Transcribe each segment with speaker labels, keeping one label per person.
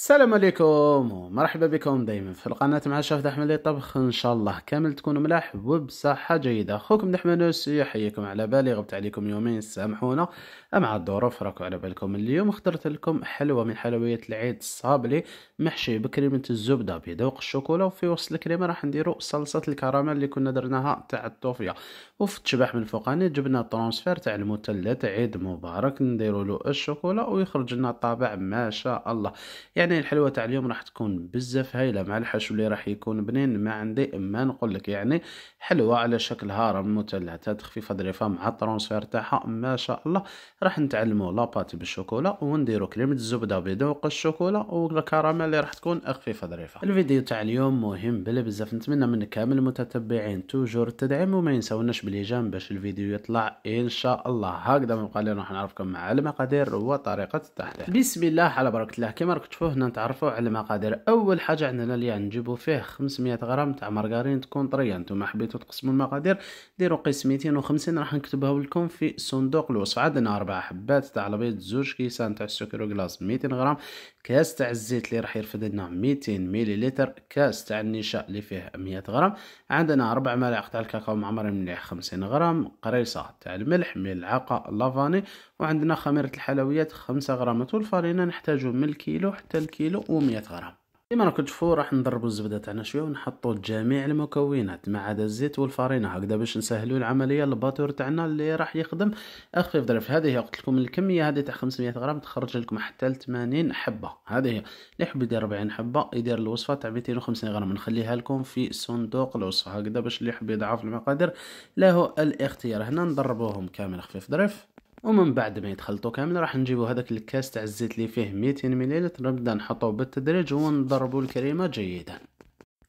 Speaker 1: السلام عليكم ومرحبا بكم دائما في القناة مع شاف لي طبخ ان شاء الله كامل تكونوا ملاح وبصحة جيدة اخوكم دحمنوس يحييكم على بالي غبت عليكم يومين سامحونا مع الظروف راكو على بالكم اليوم اخترت لكم حلوة من حلويات العيد الصابلي محشي بكريمة الزبدة بذوق الشوكولا وفي وسط الكريمة راح نديرو صلصة الكراميل اللي كنا درناها تاع الطوفية وفي التشباح من فوقاني جبنا الترونسفير تاع المثلث عيد مبارك نديرو له الشوكولا ويخرج لنا طابع ما شاء الله يعني يعني الحلوه تاع اليوم راح تكون بزاف هايله مع الحشو اللي راح يكون بنين ما عندي ما نقول لك يعني حلوه على شكل هارم متلاتة خفيفة ظريفه مع الترونسفير تاعها ما شاء الله راح نتعلمو لاباتي بالشوكولا ونديرو كريمه الزبده بدوق الشوكولا والكراميل اللي راح تكون خفيفه ظريفه الفيديو تاع اليوم مهم بلا بزاف نتمنى من كامل المتتبعين توجور التدعيم وما ينساوناش بالايجام باش الفيديو يطلع ان شاء الله هكذا ما بقى لي نعرفكم مع المقادير وطريقه التحضير بسم الله على بركه الله كما راكم تشوفوا هنا نتعرفوا على المقادير اول حاجه عندنا اللي نجيبوا فيه 500 غرام تاع مارغرين تكون طريه نتوما حبيتوا تقسموا المقادير ديروا قيس 250 راح نكتبها لكم في صندوق الوصف عندنا اربع حبات تاع البيض زوج كيسان تاع السكر وكلاص 200 غرام كاس تاع الزيت اللي راح يرفد لنا 200 مليلتر كاس تاع النشا اللي فيه 100 غرام عندنا اربع ملاعق تاع الكاكاو معمر مليح 50 غرام قريصه تاع الملح ملعقه لافاني وعندنا خميره الحلويات 5 غرام والفرينه نحتاجو من الكيلو حتى الكيلو و100 غرام كما راكم تشوفوا راح نضربوا الزبده تاعنا شويه ونحطوا جميع المكونات ما عدا الزيت والفرينه هكذا باش نسهلوا العمليه الباتور تاعنا اللي راح يخدم خفيف ظرف هذه هي قلت لكم الكميه هذه تاع 500 غرام تخرج لكم حتى ل 80 حبه هذه هي اللي يحب يدير 40 حبه يدير الوصفه تاع 250 غرام نخليها لكم في صندوق الوصفه هكذا باش اللي يحب يضعف المقادير له الاختيار هنا نضربوهم كامل خفيف ظرف ومن بعد ما يتخلطوا كامل راح نجيبوا هذاك الكاس تاع الزيت اللي فيه 200 ملل نبدا نحطوه بالتدريج ونضربوا الكريمه جيدا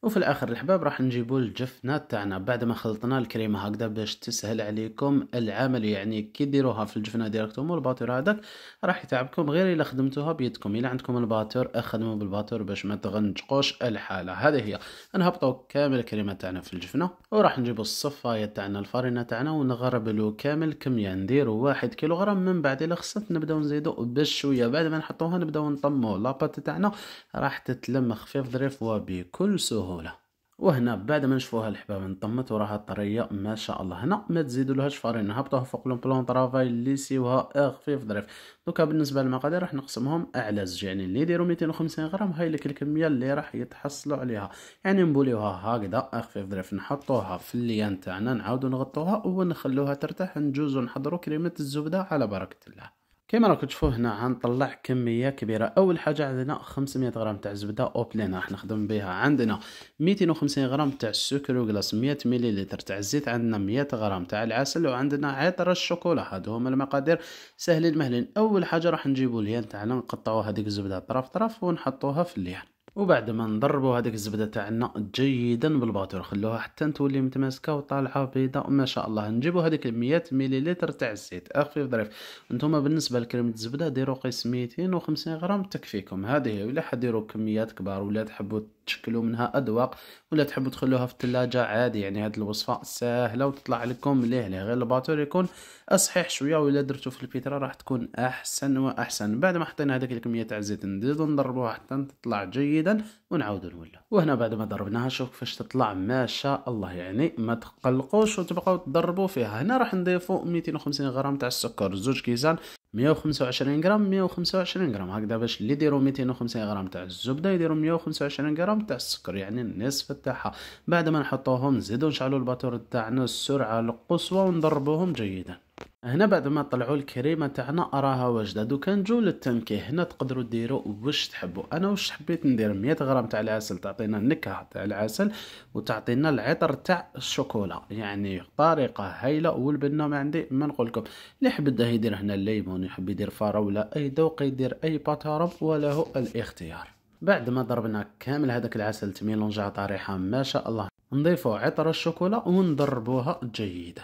Speaker 1: وفي الاخر الحباب راح نجيبو الجفنه تاعنا بعد ما خلطنا الكريمه هكذا باش تسهل عليكم العمل يعني كي ديروها في الجفنه ديريكتوم والباتور هذاك راح يتعبكم غير الا خدمتوها بيدكم الا عندكم الباتور اخدموا بالباتور باش ما تغنجقوش الحاله هذه هي نهبطو كامل الكريمه تاعنا في الجفنه وراح نجيبو الصفايه تاعنا الفرينه تاعنا ونغربلو كامل كميه نديرو واحد كيلوغرام من بعد الا خصت نبداو نزيدو بشويه بعد ما نحطوها نبداو نطمو لاباط تاعنا راح تتلم خفيف ظريف وبكل سهوله بسهوله وهنا بعد ما نشفوها الحباب انطمت وراها طريه ما شاء الله هنا ما تزيدوا لهاش هبطوها فوق لون بلون طرافاي سيوها خفيف ظريف دوكا بالنسبه للمقادير راح نقسمهم اعلى زج يعني اللي يديروا 250 غرام هاي لك الكميه اللي راح يتحصلوا عليها يعني نبوليوها هكذا خفيف ظريف نحطوها في الليان تاعنا نعاودو نغطوها ونخلوها ترتاح نجوزو نحضروا كريمه الزبده على بركه الله كما راكم تشوفوا هنا غنطلع كميه كبيره اول حاجه عندنا 500 غرام تاع الزبده اوبلين راح نخدم بها عندنا 250 غرام تاع السكر وكلاص 100 مليلتر تاع الزيت عندنا 100 غرام تاع العسل وعندنا عطر الشوكولا هادو هما المقادير ساهلين مهلين اول حاجه راح نجيبوا اليان تاعنا نقطعوا هذيك الزبده طرف طرف ونحطوها في الليان وبعد ما نضربوا هذيك الزبده تاعنا جيدا بالباتور خلوها حتى تولي متماسكه وطالعه بيضاء ما شاء الله نجيبوا هذيك 100 مليلتر تاع الزيت اخفي ظريف نتوما بالنسبه لكريمه الزبده ديروا قيس 250 غرام تكفيكم هذه ولا حديروا كميات كبار ولا تحبوا تشكلوا منها أذواق ولا تحبوا تخلوها في الثلاجة عادي يعني هاد الوصفة سهلة وتطلع لكم مليح ليه يعني غير الباتور يكون أصحيح شوية ولا درتو في البيترا راح تكون أحسن وأحسن بعد ما حطينا هذيك الكمية تاع الزيت نزيدو نضربوها حتى تطلع جيدا ونعاودو نولو وهنا بعد ما ضربناها شوف كيفاش تطلع ما شاء الله يعني ما تقلقوش وتبقاو تضربوا فيها هنا راح نضيفو 250 غرام تاع السكر زوج كيسان 125 غرام 125 غرام هكذا باش اللي يديروا 250 غرام تاع الزبده يديروا 125 غرام تاع السكر يعني النصف تاعها بعد ما نحطوهم نزيدو نشعلو الباتور تاعنا السرعه القصوى ونضربوهم جيدا هنا بعد ما طلعوا الكريمه تاعنا اراها واجده دوكا جو للتنكيه هنا تقدروا ديروا واش تحبوا انا واش حبيت ندير 100 غرام تاع العسل تعطينا النكهه تاع العسل وتعطينا العطر تاع الشوكولا يعني طريقه هايله والبنه ما عندي ما نقول لكم اللي يحب يدير هنا الليمون يحب يدير فراوله اي ذوق يدير اي باتارب وله الاختيار بعد ما ضربنا كامل هذاك العسل تميلونجا طريحه ما شاء الله نضيفوا عطر الشوكولا ونضربوها جيدا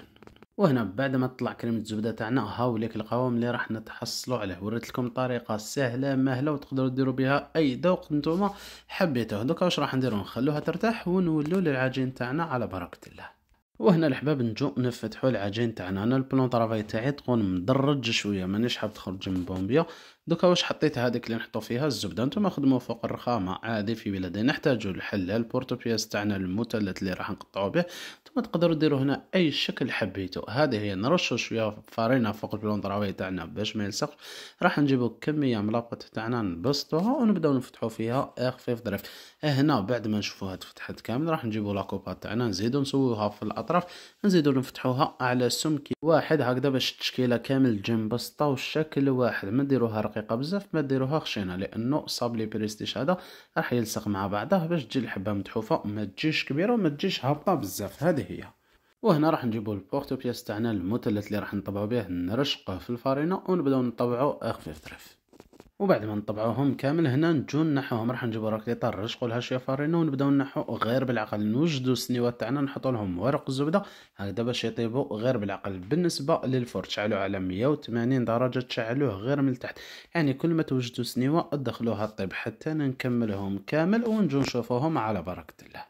Speaker 1: وهنا بعد ما تطلع كريمة الزبدة تاعنا هاو ليك القوام اللي راح نتحصلوا عليه وريت لكم طريقة سهلة مهلة وتقدروا ديروا بها اي ذوق نتوما حبيته دوكا واش راح نديرو نخلوها ترتاح ونولو للعجين تاعنا على بركة الله وهنا الحباب نجو نفتحوا العجين تاعنا انا البلون طرافاي تاعي تكون مدرج شويه مانيش حاب تخرج من بومبيا دوكا واش حطيت هذيك اللي نحطو فيها الزبده نتوما خدمو فوق الرخامه عادي في بلادي نحتاجو الحله بياس تاعنا المثلث اللي راح نقطعو به نتوما تقدروا ديروا هنا اي شكل حبيتو هذه هي نرشو شويه فارينه فوق البلوندراوي تاعنا باش ما يلصق راح نجيبو كميه ملاقط تاعنا نبسطوها ونبداو نفتحو فيها خفيف ظريف هنا بعد ما نشوفوها تفتحت كامل راح نجيبو لاكوبا تاعنا نزيدو نسويوها في الاطراف نزيدو نفتحوها على سمك واحد هكذا باش التشكيله كامل تجي مبسطه وشكل واحد ما نديروها دقيقه بزاف ما ديروها خشينه لانه لي بريستيج هذا راح يلصق مع بعضه باش تجي الحبه متحوفه ما تجيش كبيره وما تجيش هابطه بزاف هذه هي وهنا راح نجيبو البورتو بياس تاعنا المثلث اللي راح نطبعو به نرشقه في الفرينه ونبداو نطبعو خفيف طريف وبعد ما نطبعوهم كامل هنا نجو نحوهم راح نجيبو راكليطه نرشقو لها شويه فارينه ونبداو نحو غير بالعقل نوجدو السنيوات تاعنا نحطو لهم ورق الزبده هكذا باش يطيبو غير بالعقل بالنسبه للفور تشعلوه على 180 درجه تشعلوه غير من التحت يعني كل ما توجدو سنيوه دخلوها الطيب حتى نكملهم كامل ونجو نشوفوهم على بركه الله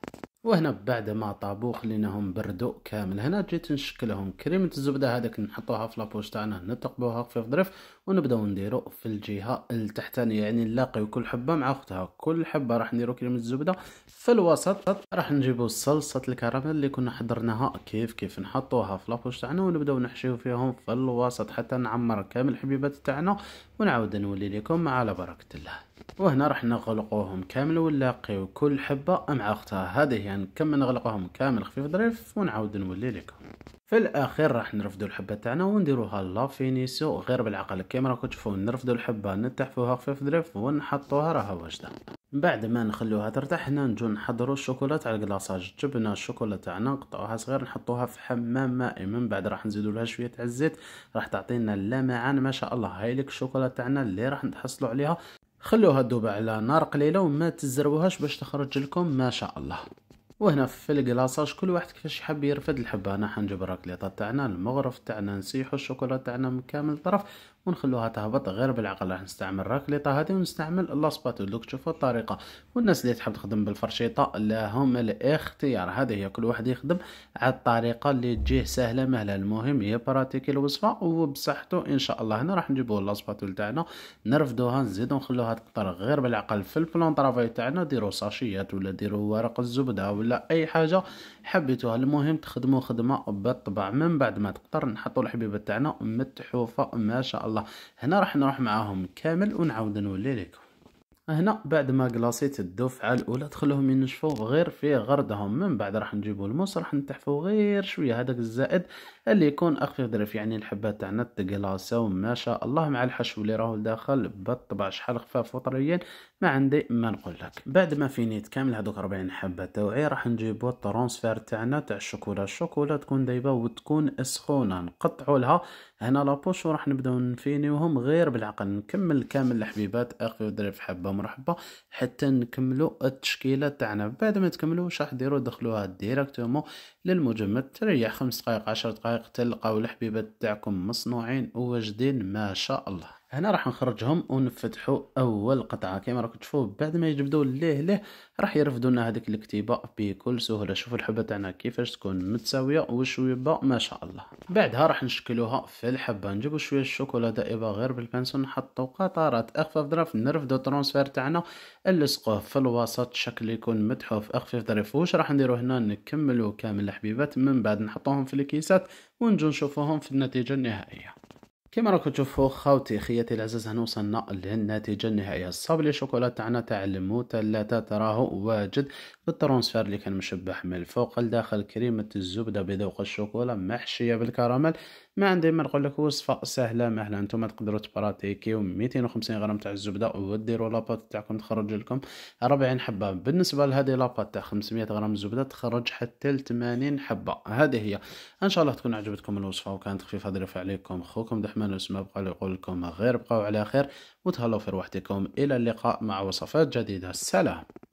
Speaker 1: وهنا بعد ما طابو خليناهم بردو كامل هنا جيت نشكلهم كريمه الزبده هذاك نحطوها في لابوش تاعنا نتقبوها خفيف ظريف ونبداو نديرو في الجهه التحتانيه يعني نلاقيو كل حبه مع اختها كل حبه راح نديرو كريمه الزبده في الوسط راح نجيبو صلصه الكراميل اللي كنا حضرناها كيف كيف نحطوها في لابوش تاعنا ونبداو نحشيو فيهم في الوسط حتى نعمر كامل الحبيبات تاعنا ونعاود نولي لكم على بركه الله وهنا راح نغلقوهم كامل ونلاقيو كل حبة مع اختها هذه يعني نكمل نغلقوهم كامل خفيف ظريف ونعاود نولي لكم في الاخير راح نرفدو الحبه تاعنا ونديروها لا غير بالعقل كيما راكو تشوفو نرفدو الحبه نتحفوها خفيف ظريف ونحطوها راها واجده بعد ما نخلوها ترتاح هنا نجو نحضرو الشوكولات على الكلاصاج جبنا الشوكولا تاعنا نقطعوها صغير نحطوها في حمام مائي من بعد راح نزيدولها لها شويه تاع الزيت راح تعطينا اللمعان ما شاء الله هاي لك الشوكولا تاعنا اللي راح نتحصلو عليها خلوها تذوب على نار قليله وما تزروهاش باش تخرج لكم ما شاء الله وهنا في الكلاصاج كل واحد كيفاش يحب يرفد الحبة انا حنجيب الراكليطة تاعنا المغرف تاعنا نسيحو الشوكولا تاعنا من كامل الطرف ونخلوها تهبط غير بالعقل راح نستعمل الراكليطة هذه ونستعمل لاسباتو دوك تشوفوا الطريقة والناس اللي تحب تخدم بالفرشيطة لهم الاختيار هذه هي كل واحد يخدم على الطريقة اللي تجيه سهلة مهلة المهم هي براتيكي الوصفة وبصحته ان شاء الله هنا راح نجيبو لاسباتو تاعنا نرفدوها نزيدو نخلوها تقطر غير بالعقل في البلون طرافاي تاعنا ديرو ساشيات ولا ديرو ورق الزبدة ولا ولا اي حاجه حبيتوها المهم تخدموا خدمه بالطبع من بعد ما تقدر نحطوا الحبيبه تاعنا متحوفه ما شاء الله هنا راح نروح معاهم كامل ونعاود نولي لكم هنا بعد ما كلاصيت الدفعه الاولى دخلهم ينشفوا غير في غردهم من بعد راح نجيبوا الموس راح نتحفوا غير شويه هذاك الزائد اللي يكون اخفي ظرف يعني الحبات تاعنا تقلاصه وما شاء الله مع الحشو اللي راهو داخل بالطبع شحال خفاف وطريا ما عندي ما نقول لك بعد ما فينيت كامل هذوك 40 حبه توعي راح نجيبوا الترونسفير تاعنا تاع الشوكولا الشوكولا تكون دايبه وتكون سخونه نقطعوا لها هنا لابوش وراح نبداو نفينيوهم غير بالعقل نكمل كامل الحبيبات اخي ودري في حبه مرحبا حتى نكملو التشكيله تاعنا بعد ما تكملو واش راح ديرو دخلوها ديريكتومون للمجمد تريح خمس دقائق عشر دقائق تلقاو الحبيبات تاعكم مصنوعين وواجدين ما شاء الله هنا راح نخرجهم ونفتحوا اول قطعه كما راكم تشوفوا بعد ما يجبدوا ليه ليه راح يرفدوا لنا هذيك الكتيبه بكل سهوله شوفوا الحبه تاعنا كيفاش تكون متساويه وشويبه ما شاء الله بعدها راح نشكلوها في الحبه نجيبوا شويه الشوكولا دائبه غير بالبانسون نحطوا قطرات اخفف ظرف نرفدوا ترونسفير تاعنا نلصقوه في الوسط شكل يكون متحف اخفف ظرف واش راح نديروا هنا نكملوا كامل الحبيبات من بعد نحطوهم في الكيسات ونجو نشوفوهم في النتيجه النهائيه كما راكم تشوفوا خاوتي خياتي العزاز هنا وصلنا للنتيجه النهائيه لي الشوكولا تاعنا تاع المو ثلاثه واجد واجد الترونسفير اللي كان مشبح من الفوق لداخل كريمه الزبده بذوق الشوكولا محشيه بالكراميل ما عندي ما نقول لك وصفه سهله مهلا نتوما تقدروا تبراتيكيو 250 غرام تاع الزبده وديروا لاباط تاعكم تخرج لكم 40 حبه بالنسبه لهذه لاباط تاع 500 غرام زبده تخرج حتى ل 80 حبه هذه هي ان شاء الله تكون عجبتكم الوصفه وكانت خفيفه ظريفه عليكم خوكم دحمان اسمه بقى يقول لكم غير بقاو على خير وتهلاو في روحتكم الى اللقاء مع وصفات جديده سلام